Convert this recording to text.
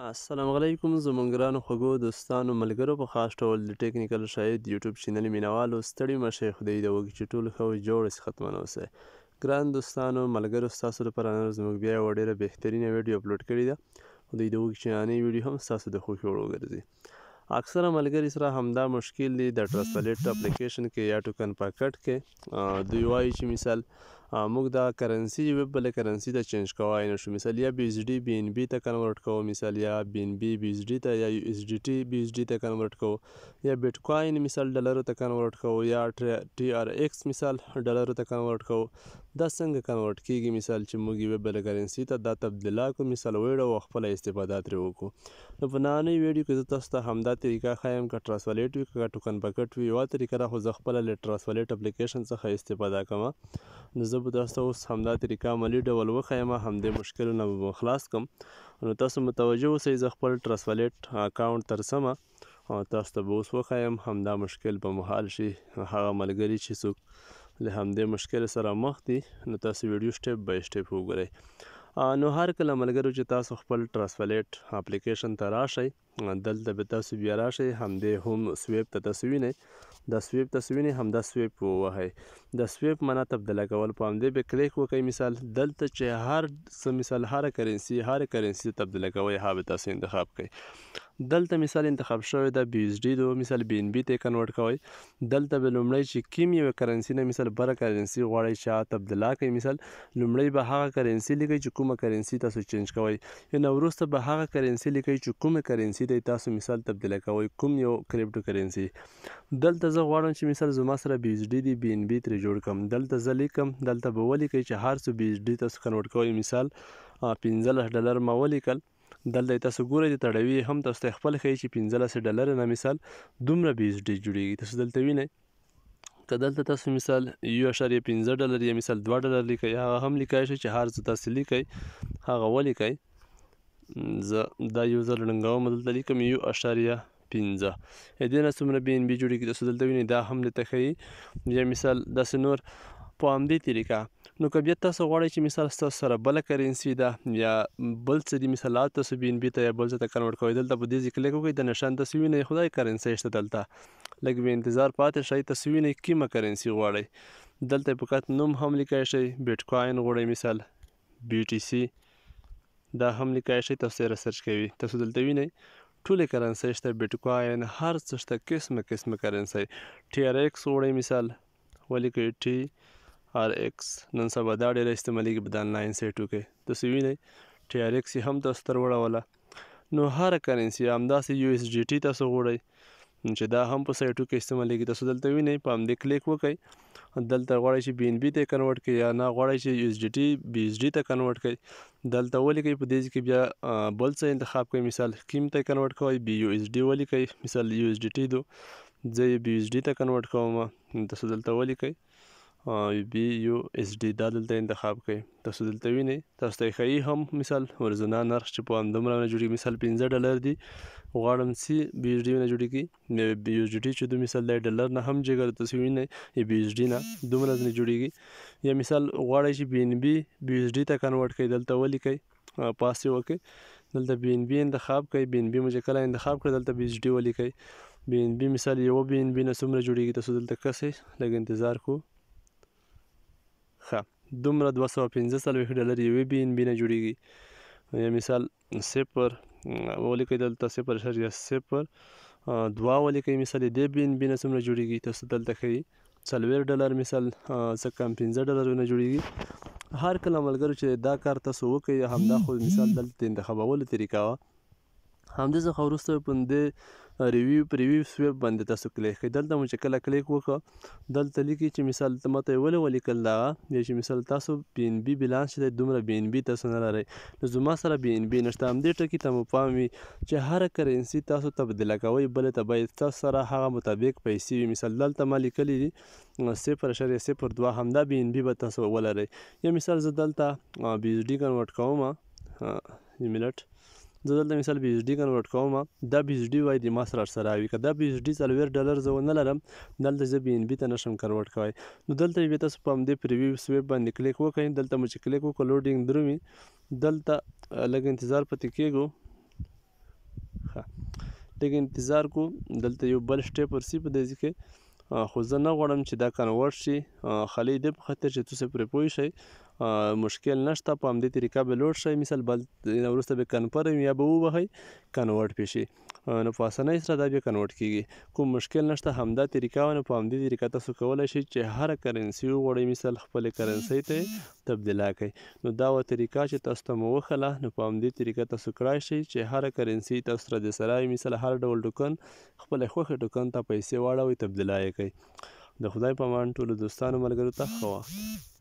السلام علیکم زموږ ګرانو خوږو دوستانو ملګرو په خاص ډول د ټیکنیکل شاید یوټیوب چینل مینوالو ستړي مشه خدای د وږي چې ټول ښه جوړ سي ختمونه اوسئ ګران دوستانو ملګرو ستاسو لپاره نن زموږ بیا یوه ډېره بهترینه ویډیو اپلوډ کړې ده خدای د وږي چینانۍ ویډیو هم ستاسو د خوښې وړ وګرځي اکثره ملګري سره همدا مشکل دی د ټرانسلیټ اپلیکیشن کې یا ټوکن پاکټ کې دوی وایي چې مثال موږ دا کرنسی وی بل کرنسی ته چینج کوای نه شو مثال یا بی ایس ډی بی ان بی ته کنورټ کوو مثال یا بی ان بی بی ایس ډی ته یا یو ایس ډی ټی بی ایس ډی ته کنورټ کوو یا بیت کوین مثال ډالر ته کنورټ کوو یا ټی آر ایکس مثال ډالر ته کنورټ کوو دا څنګه کنورټ کیږي مثال چې موږ وی بل کرنسی ته دا تبدلا کو مثال ویډیو خپل استفاده ترې وکړو نو په نانې ویډیو کې تاسو ته همدا طریقه خایم کا ټرانسلیټ وی کا ټوکن بکټ وی یو طریقه را خو ځخپل لټرانسلیټ اپلیکیشن څخه استفاده کوم نو زه به تاسو ته اوس همدا طریقه عملي ډول وښیم همدې مشکلونه به خلاص کم نو تاسو متوجه اوسئ زه خپل ټرسولیټ اکاونټ ترسمه او تاسو ته به اوس وښیم همدا مشکل به مو حل شي هغه ملګري چې څوک له همدې مشکل سره مخ دي نو تاسو ویډیو سټپ بای سټپ وګورئ نو هر کله ملګرو چې تاسو خپل ټرانسفلیټ اپلیکیشن ته راشئ دلته به تاسو بیا راشئ همدې هم سویپ ته تاسو وینئ دا سویپ تاسو وینئ همدا سویپ ووهئ د سویپ معنا تبدله کول په همدې به کلیک وکړئ مثال دلته چې هر څه مثال هر کرنسي هر کرنسي تبدله کوئ هغه به تاسو انتخاب کړئ دلته مثال انتخاب شوی دا بی ایس ډي دو مثال بی ان بی ته کنورټ کوئ دلته به لومړی چې کوم یو کرنسي نه مثال بر کرنسي غواړئ چې هغه تبدله کړئ مثال لومړی به هغه کرنسي لیکئ چې کومه کرنسي تاسو چینج کوئ نو وروسته به هغه کرنسي لیکئ چې کومه کرنسي کرنسی دی تاسو مثال تبدیل کوئ کوم یو کریپټو کرنسی دلته زه غواړم چې مثال زما سره بي ایچ ډي دی بي ان بي ترې جوړ کړم دلته زه لیکم دلته به ولیکئ چې هر څه بي ایچ ډي تاسو کنورټ کوئ مثال پنځلس ډالر ما ولیکل دلته تاسو ګورئ د تړوي هم تاسو خپل خی چې 15 ډالر نه مثال دومره 20 ډی جوړیږي تاسو دلته وینئ کدلته تاسو مثال یو اشاریه 15 ډالر یا مثال 2 ډالر لیکي هغه هم لیکای شي چې هر څه تاسو لیکي هغه ولیکي زه دا یو ځل ړنګوم دلته لیکم یو اشاریه پنځه دې نه څومره بی ان بی جوړېږي تاسو دلته وینئ دا هم درته ښیي یا مثال داسې نور په همدې طریقه نو که بیا تاسو غواړئ چې مثال ستاسو سره بله کرنسي ده یا بل څه دي مثالات تاسو بی ان بي ته یا بل څه ته کنورټ کوئ دلته په دې ځکه لږ وکړئ د نشان تاسو وینئ خدای کرنسي شته دلته لږ به انتظار پاتې شئ تاسو وینئ کومه کرنسي غواړئ دلته فقط نوم هم لیکای شئ بیټ کوین غواړئ مثال بی ټي سي دا هم لیکای شي تاسو ریسرچ کوي تاسو دلته وینئ ټولې کرنسي شته بیټ کوین هر څه شته قسمه قسمه کرنسي ټي ار ایکس وړي مثال ولیکئ ټي ار ایکس نن سبا دا ډېر استعمالېږي په د انلاین سیټو کې تاسو وینئ ټي ار ایکس یې هم تاسو تر وړوله نو هر کرنسي همداسې یو اس جی ټي تاسو غوړئ چې دا هم په سایټو کې استعمالېږي تاسو دلته وینئ په همدې کلیک وکئ دلته غواړئ چې بي ان بي ته کنورټ کړئ یا نه غواړئ چې یو اس ډي ټي بي اس ډي ته کنورټ کړئ دلته ولیکئ په دې کې بیا بل څه انتخاب کوئ مثال کیم ته کنورټ کوئ بي یو اس ډي ولیکئ مثال یو اس ډي ټي دو زه یې بي اس ډي ته کنورټ کوم تاسو دلته ولیکئ بي یو اس ډي دا دلته انتخاب کړئ تاسو دلته وینئ تاسو ته ښایي هم مثال ورزنا نرخ چې په همدومره نه جوړي مثال پنځه ډالر دی غواړم چې بي اس ډي نه جوړي کی بي اس ډي چې د مثال د ډالر نه هم جګر تاسو وینئ ای بي اس ډي نه دومره نه جوړيږي یا مثال غواړئ چې بي ان بي بي اس ډي ته کنورټ کړئ دلته ولیکئ پاسې وکړئ دلته بي ان بي انتخاب کړئ بي ان بي مو کله انتخاب کړئ دلته بي اس ډي ولیکئ بي ان بي مثال یو بي ان بي نه څومره جوړيږي تاسو دلته کسې لږ انتظار کوو دومره دوه سوه پنځه څلوېښت ډالر یوې بي ان بي نه جوړېږي یا مثال صفر ولیکئ دلته صفر اعشاریه صفر دوه ولیکئ مثال یې دې بي ان بي نه څومره جوړېږي تاسو دلته ښیي څلوېښت ډالر مثال څه کم پنځه ډالرونه جوړېږي هر کله ملګرو چې دا کار تاسو وکړئ همدا خو مثال دلته انتخابولو طریقه وه همدې څخه وروسته په همدې ریویو پریویوس ویب باندې تاسو کلیک کړئ دلته مو چې کله کلیک وکړه دلته لیکي چې مثال ته ماته ولې ولیکل دغه یا چې مثال تاسو بی ان بي بیلانس چې دی دومره بی ان بي تاسو نه لرئ نو زما سره بی ان بي نشته همدې ټکي ته مو پام وي چې هر کرنسي تاسو تبدله کوئ بلې ته باید تاسو سره هغه مطابق پیسې وي مثال دلته ما لیکلی دي صفر اشاریه صفر دوه همدا بی ان بي به تاسو ولرئ یا مثال زه دلته بی ایچ ډي کنورټ کوم یو منټ زه دلته مثال بي ایچ ډي کنورټ کوم دا بي ایچ ډي وای د ما سره سره وي که دا بي ایچ ډي څلور ډالر زه ونه لرم دلته زه بي ان بي ته نشم کنورټ کوی نو دلته به تاسو په همدې پریویوس ویب باندې کلیک وکړئ دلته مو چې کلیک وکړو لوډینګ درومي دلته لږ انتظار پاتې کېږو ښه لږ انتظار کو دلته یو بل سټیپ ورسی په دې کې خو زه نه غواړم چې دا کنورټ شي خلی دې په خاطر چې تاسو پرې پوه شئ مشکل نشته په همدې طریقه به لوډ شي مثال بل وروسته به کنفرم یا به ووهئ کنورټ به شي نو په اسانۍ سره دا بیا کنورټ کیږي کوم مشکل نشته همدا طریقه نو په همدې طریقه تاسو کولی شئ چې هر کرنسي وغواړئ مثال خپلې کرنسۍ ته تبدیله کړئ نو دا و طریقه چې تاسو ته مو وخله نو په همدې طریقه تاسو کړای شئ چې هر کرنسي تاسو سره د سره مثال هر ډول ټوکن خپل خوښې ټوکن ته پیسې واړوي تبدیله یې کړئ د خدای په امان ټولو دوستانو ملګرو ته ښه وخت